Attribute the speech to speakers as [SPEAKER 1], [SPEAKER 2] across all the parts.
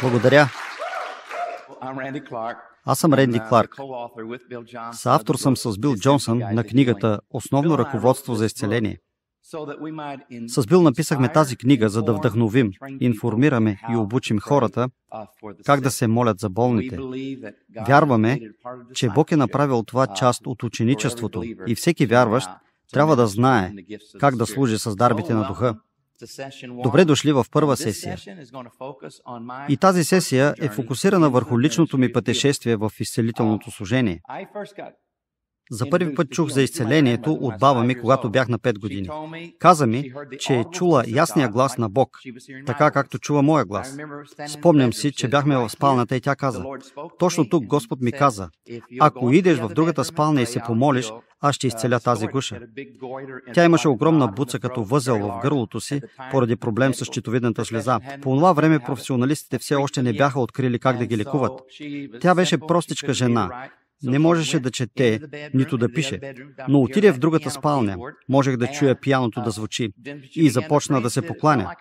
[SPEAKER 1] Благодаря. Аз съм Ренди uh, Кларк. Съавтор съм с Бил Джонсън на книгата «Основно ръководство за изцеление». С Бил написахме тази книга, за да вдъхновим, информираме и обучим хората uh, как да се молят за болните. Вярваме, че Бог е направил това uh, част от ученичеството и всеки вярващ трябва да знае как да служи с дарбите oh, на духа. Добре дошли в първа сесия. И тази сесия е фокусирана върху личното ми пътешествие в изцелителното uh, служение. За първи път чух за изцелението от баба ми, когато бях на 5 години. Каза ми, че е чула ясния глас на Бог, така както чува моя глас. Спомням си, че бяхме в спалната и тя каза, точно тук Господ ми каза, ако идеш в другата спална и се помолиш, аз ще изцеля тази гуша. Тя имаше огромна буца като възел в гърлото си поради проблем с щитовидната слеза. По това време професионалистите все още не бяха открили как да ги лекуват. Тя беше простичка жена, не можеше да чете, нито да пише, но отиде в другата спалня. Можех да чуя пияното да звучи и започна да се покланя.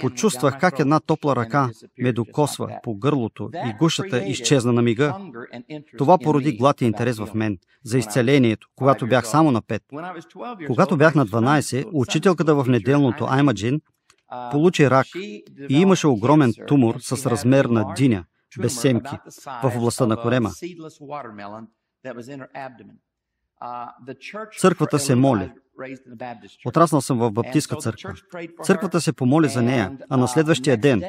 [SPEAKER 1] Почувствах как една топла ръка ме докосва по гърлото и гушата изчезна на мига. Това породи глад и интерес в мен за изцелението, когато бях само на 5. Когато бях на 12, учителката в неделното Аймаджин получи рак и имаше огромен тумор с размер на диня без семки в областта на корема. Uh, Църквата се моли. Отраснал съм в баптистка църква. Църквата се помоли за нея, а на uh, следващия ден,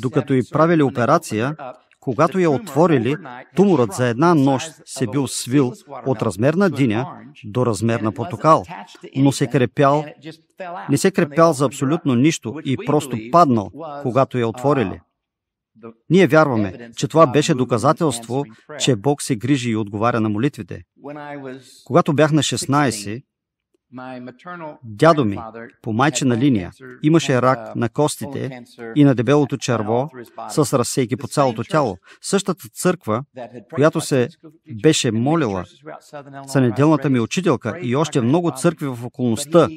[SPEAKER 1] докато й правили операция, когато я uh, отворили, туморът за една нощ се бил свил от размер на диня до размер на портокал, но се крепял, не се крепял за абсолютно нищо и просто паднал, когато я отворили. Ние вярваме, че това беше доказателство, че Бог се грижи и отговаря на молитвите. Когато бях на 16, Дядо ми, по майчина линия, имаше рак uh, на костите и на дебелото черво с разсейки по цялото тяло. Същата църква, която се беше молила за неделната ми учителка и още много църкви в околността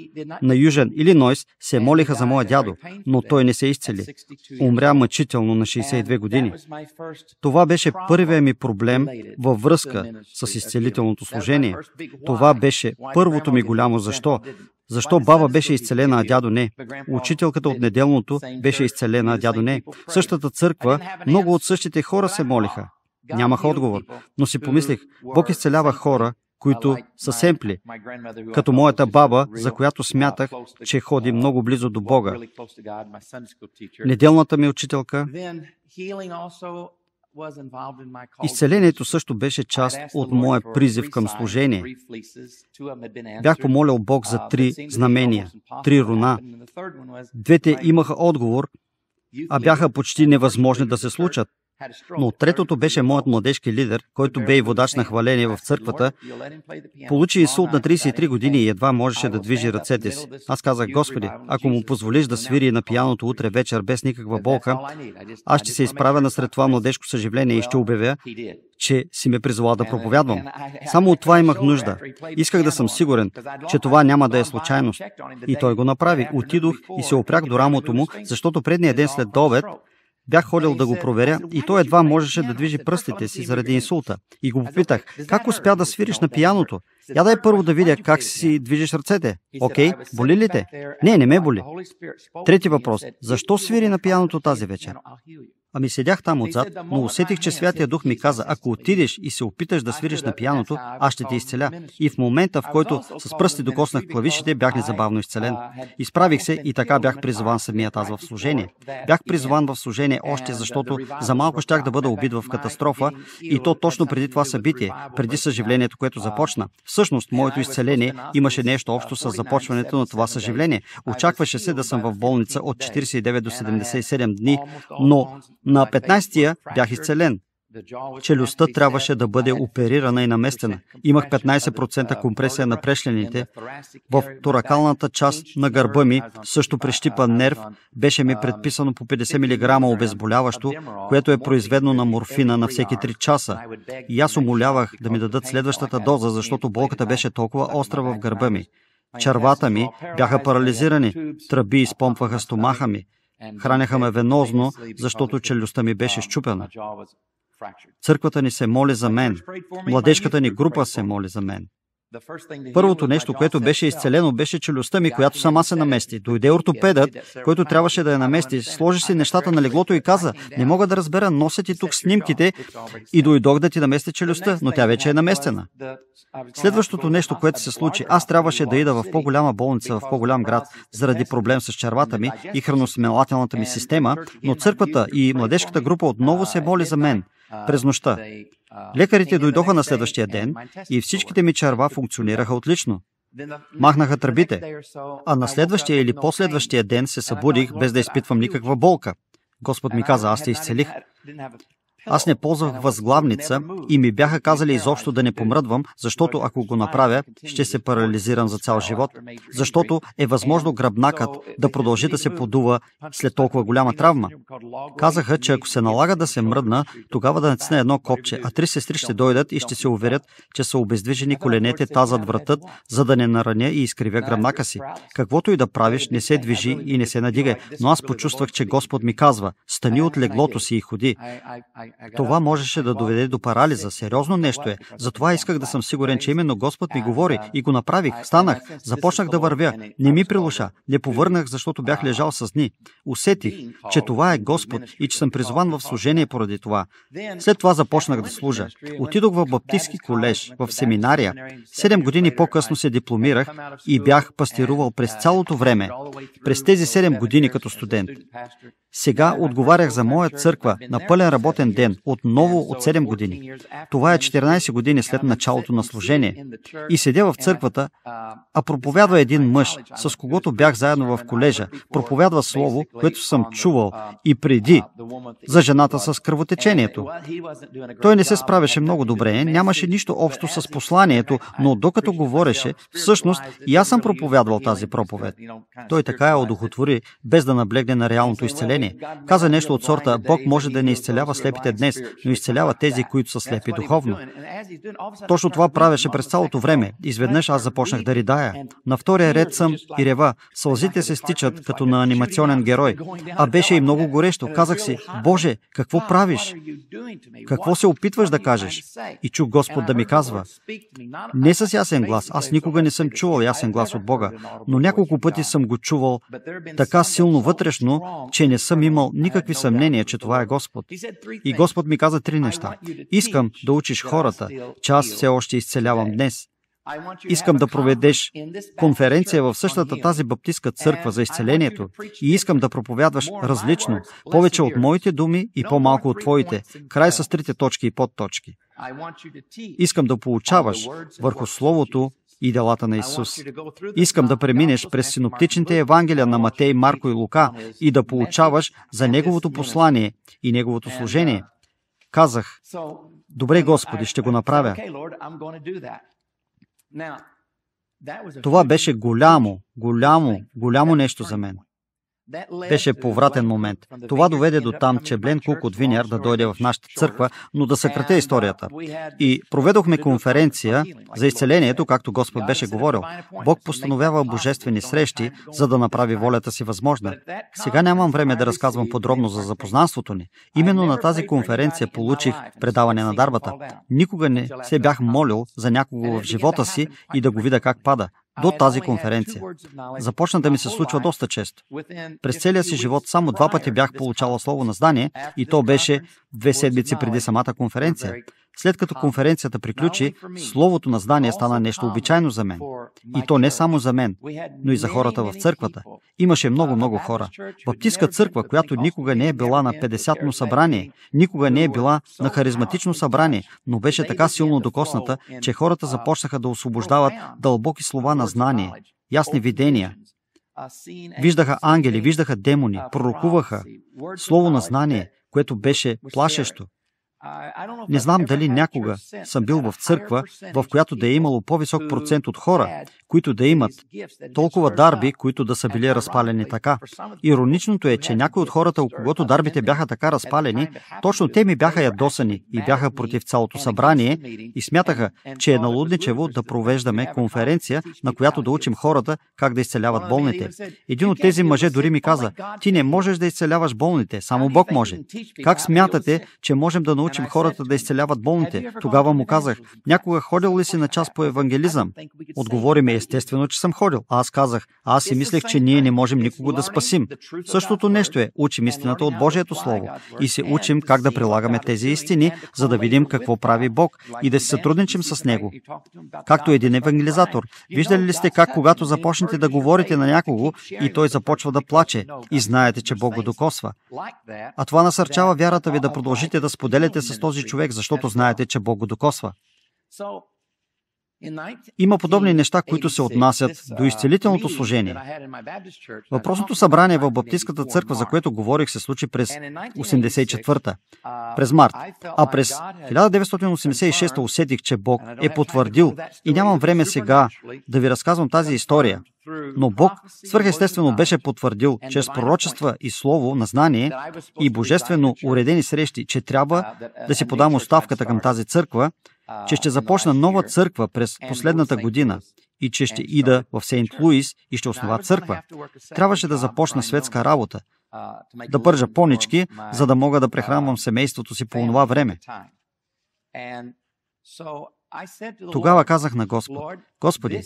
[SPEAKER 1] на Южен Илинойс се молиха за моя дядо, но той не се изцели. Умря мъчително на 62 години. Това беше първия ми проблем във връзка с изцелителното служение. Това беше първото ми голямо защо? Защо баба беше изцелена, а дядо не? Учителката от неделното беше изцелена, а дядо не. В същата църква много от същите хора се молиха. Нямах отговор, но си помислих, Бог изцелява хора, които са семпли, като моята баба, за която uh, смятах, че ходи много близо до Бога. Неделната ми учителка Изцелението също беше част от моя призив към служение. Бях помолил Бог за uh, три знамения, три руна. Двете имаха отговор, а бяха почти невъзможни да се случат. Но третото беше моят младежки лидер, който бе и водач на хваление в църквата. Получи инсулт на 33 години и едва можеше да движи ръцете си. Аз казах, Господи, ако му позволиш да свири на пияното утре вечер без никаква болка, аз ще се изправя насред това младежко съживление и ще обявя, че си ме призвала да проповядвам. Само от това имах нужда. Исках да съм сигурен, че това няма да е случайност. И той го направи. Отидох и се опрях до рамото му, защото предния ден след обед Бях ходил да го проверя и той едва можеше да движи пръстите си заради инсулта. И го попитах, как успя да свириш на пияното? Я дай първо да видя как си движиш ръцете. Окей, боли ли те? Не, не ме боли. Трети въпрос. Защо свири на пияното тази вечер? Ами седях там отзад, но усетих, че Святия Дух ми каза, ако отидеш и се опиташ да свириш на пияното, аз ще те изцеля. И в момента, в който с пръсти докоснах клавишите, бях незабавно изцелен. Е, Изправих се и така бях призван самият аз в е, служение. Е бях призван в служение още, защото за малко щях да бъда убит в катастрофа и то точно преди това събитие, преди съживлението, което започна. Всъщност, моето изцеление имаше нещо общо с започването на това съживление. Очакваше се да съм в болница от 49 до 77 дни, но на 15-я бях изцелен. Челюстта трябваше да бъде оперирана и наместена. Имах 15% компресия на прешлените. В торакалната част на гърба ми също прещипа нерв. Беше ми предписано по 50 мг обезболяващо, което е произведено на морфина на всеки 3 часа. И аз умолявах да ми дадат следващата доза, защото болката беше толкова остра в гърба ми. Червата ми бяха парализирани, тръби изпомпваха стомаха ми. Храняха ме венозно, защото челюстта ми беше um, щупена. Църквата ни се моли за мен. Младежката ни група се моли за мен. Първото нещо, което беше изцелено, беше челюстта ми, която сама се намести. Дойде ортопедът, който трябваше да я намести, сложи си нещата на леглото и каза, не мога да разбера, нося ти тук снимките и дойдох да ти намести челюстта, но тя вече е наместена. Следващото нещо, което се случи, аз трябваше да ида в по-голяма болница, в по-голям град, заради проблем с червата ми и храносмелателната ми система, но църквата и младежката група отново се моли за мен през нощта. Лекарите дойдоха на следващия ден и всичките ми черва функционираха отлично. Махнаха тръбите, а на следващия или последващия ден се събудих без да изпитвам никаква болка. Господ ми каза, аз те изцелих. Аз не ползвах възглавница и ми бяха казали изобщо да не помръдвам, защото ако го направя, ще се парализирам за цял живот. Защото е възможно гръбнакът да продължи да се подува след толкова голяма травма. Казаха, че ако се налага да се мръдна, тогава да нацне едно копче, а три сестри ще дойдат и ще се уверят, че са обездвижени коленете, тазат вратът, за да не нараня и изкривя гръбнака си. Каквото и да правиш, не се движи и не се надигай. Но аз почувствах, че Господ ми казва, стани от леглото си и ходи. Това можеше да доведе до парализа. Сериозно нещо е. Затова исках да съм сигурен, че именно Господ ми говори и го направих. Станах, започнах да вървя. Не ми прилуша. Не повърнах, защото бях лежал с дни. Усетих, че това е Господ и че съм призван в служение поради това. След това започнах да служа. Отидох в баптистски колеж, в семинария. Седем години по-късно се дипломирах и бях пастирувал през цялото време. През тези седем години като студент. Сега отговарях за моя църква на пълен работен ден ден, отново от 7 години. Това е 14 години след началото на служение. И седя в църквата, uh, а проповядва един мъж, с когото бях заедно в колежа. Проповядва слово, което съм uh, чувал uh, и преди за жената с кръвотечението. Той не се справяше много добре, нямаше нищо общо с посланието, но докато говореше, всъщност и аз съм проповядвал тази проповед. Той така я е одухотвори, без да наблегне на реалното изцеление. Каза нещо от сорта, Бог може да не изцелява слепите слепите днес, но изцелява тези, които са слепи духовно. Точно това правеше през цялото време. Изведнъж аз започнах да ридая. На втория ред съм и рева. Сълзите се стичат, като на анимационен герой. А беше и много горещо. Казах си, Боже, какво правиш? Какво се опитваш да кажеш? И чух Господ да ми казва, не с ясен глас. Аз никога не съм чувал ясен глас от Бога, но няколко пъти съм го чувал така силно вътрешно, че не съм имал никакви съмнения, че това е Господ. И Господ ми каза три неща. Искам да учиш хората, че аз все още изцелявам днес. Искам да проведеш конференция в същата тази баптистка църква за изцелението и искам да проповядваш различно, повече от моите думи и по-малко от твоите, край с трите точки и подточки. Искам да получаваш върху Словото и делата на Исус. Искам да преминеш през синоптичните Евангелия на Матей, Марко и Лука и да получаваш за Неговото послание и Неговото служение. Uh, Казах, добре Господи, ще го направя. Това беше голямо, голямо, голямо нещо за мен. Беше повратен момент. Това доведе до там, че Блен Кук от Винер да дойде в нашата църква, но да съкрате uh, историята. И проведохме конференция за изцелението, както Господ беше говорил. Бог постановява божествени срещи, за да направи волята си възможна. Сега нямам време да разказвам подробно за запознанството ни. Именно на тази конференция получих предаване на дарбата. Никога не се бях молил за някого в живота си и да го видя как пада до тази конференция. Започна да ми се случва доста често. През целия си живот само два пъти бях получавал слово на знание и то беше две седмици преди самата конференция. След като конференцията приключи, словото на знание стана нещо обичайно за мен. И то не само за мен, но и за хората в църквата. Имаше много-много хора. Баптистка църква, която никога не е била на 50-но събрание, никога не е била на харизматично събрание, но беше така силно докосната, че хората започнаха да освобождават дълбоки слова на знание, ясни видения, Виждаха ангели, виждаха демони, пророкуваха. Слово на знание, което беше плашещо. Не знам дали някога съм бил в църква, в която да е имало по-висок процент от хора, които да имат толкова дарби, които да са били разпалени така. Ироничното е, че някои от хората, у когото дарбите бяха така разпалени, точно те ми бяха ядосани и бяха против цялото събрание и смятаха, че е налудничево да провеждаме конференция, на която да учим хората как да изцеляват болните. Един от тези мъже дори ми каза, ти не можеш да изцеляваш болните, само Бог може. Как смятате, че можем да научим научим хората да изцеляват болните. Тогава му казах, някога ходил ли си на час по евангелизъм? Отговори ми, естествено, че съм ходил. А аз казах, аз си мислех, че ние не можем никого да спасим. Същото нещо е, учим истината от Божието Слово и се учим как да прилагаме тези истини, за да видим какво прави Бог и да се сътрудничим с Него. Както един евангелизатор. Виждали ли сте как, когато започнете да говорите на някого и той започва да плаче и знаете, че Бог го докосва? А това насърчава вярата ви да продължите да споделяте говорите с този човек, защото знаете, че Бог го докосва. Има подобни неща, които се отнасят до изцелителното служение. Въпросното събрание в Баптистската църква, за което говорих, се случи през 84-та, през март. А през 1986 усетих, че Бог е потвърдил и нямам време сега да ви разказвам тази история. Но Бог свърхестествено беше потвърдил чрез пророчества и слово на знание и божествено уредени срещи, че трябва да си подам оставката към тази църква, че ще започна нова църква през последната година и че ще ида в Сейнт Луис и ще основа църква. Трябваше да започна светска работа, uh, да пържа понички, за да мога да uh, прехранвам семейството си по това време. Тогава казах на Господ, Господи,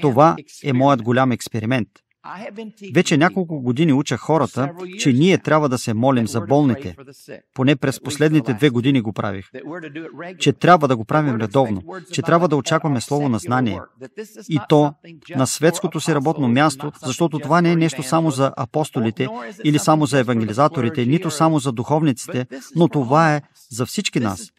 [SPEAKER 1] това е моят голям експеримент – вече няколко години уча хората, че ние трябва да се молим за болните. Поне през последните две години го правих. Че трябва да го правим редовно. Че трябва да очакваме слово на знание. И то на светското си работно място, защото това не е нещо само за апостолите или само за евангелизаторите, нито само за духовниците, но е това е за всички нас.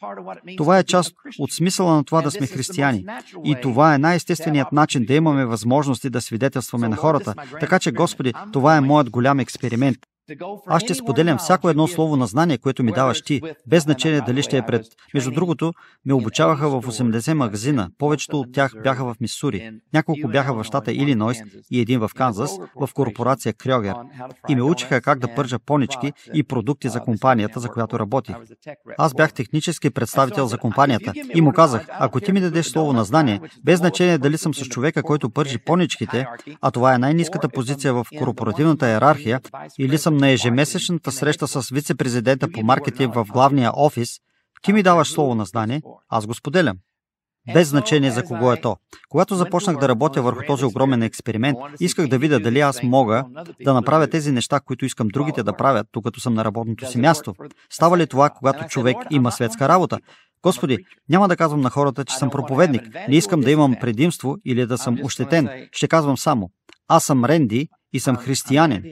[SPEAKER 1] Това е част от смисъла на това да сме християни. И това е най-естественият начин да имаме възможности да свидетелстваме на хората, така че, Господи, това е моят голям експеримент. Аз ще споделям всяко едно слово на знание, което ми даваш ти, без значение дали ще е пред. Между другото, ме обучаваха в 80 магазина. Повечето от тях бяха в Мисури. Няколко бяха в щата Илинойс и един в Канзас, в корпорация Крьогер. И ме учиха как да пържа понички и продукти за компанията, за която работих. Аз бях технически представител за компанията и му казах, ако ти ми дадеш слово на знание, без значение дали съм с човека, който пържи поничките, а това е най-низката позиция в корпоративната иерархия, или съм на ежемесечната среща с вице-президента по маркетинг в главния офис, ти ми даваш слово на знание, аз го споделям. Без значение за кого е то. Когато започнах да работя върху този огромен експеримент, исках да видя дали аз мога да направя тези неща, които искам другите да правят, докато съм на работното си място. Става ли това, когато човек има светска работа? Господи, няма да казвам на хората, че съм проповедник. Не искам да имам предимство или да съм ощетен. Ще казвам само, аз съм Ренди и съм християнин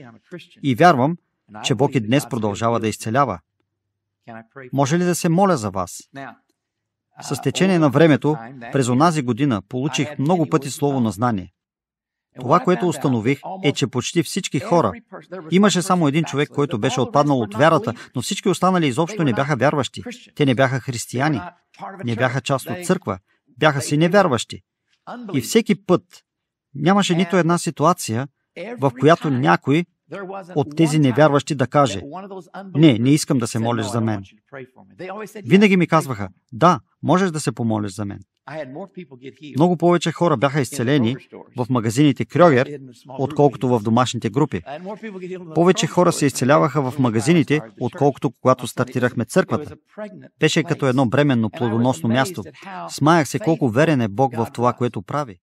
[SPEAKER 1] и вярвам, че Бог и днес продължава да изцелява. Може ли да се моля за вас? С течение на времето, през онази година, получих много пъти слово на знание. Това, което установих, е, че почти всички хора, имаше само един човек, който беше отпаднал от вярата, но всички останали изобщо не бяха вярващи. Те не бяха християни, не бяха част от църква, бяха си невярващи. И всеки път нямаше нито една ситуация, в която някой от тези невярващи да каже, не, не искам да се молиш за мен. Винаги ми казваха, да, можеш да се помолиш за мен. Много повече хора бяха изцелени в магазините Крюгер, отколкото в домашните групи. Повече хора се изцеляваха в магазините, отколкото когато стартирахме църквата. Беше като едно бременно плодоносно място. Смаях се колко верен е Бог в това, което прави.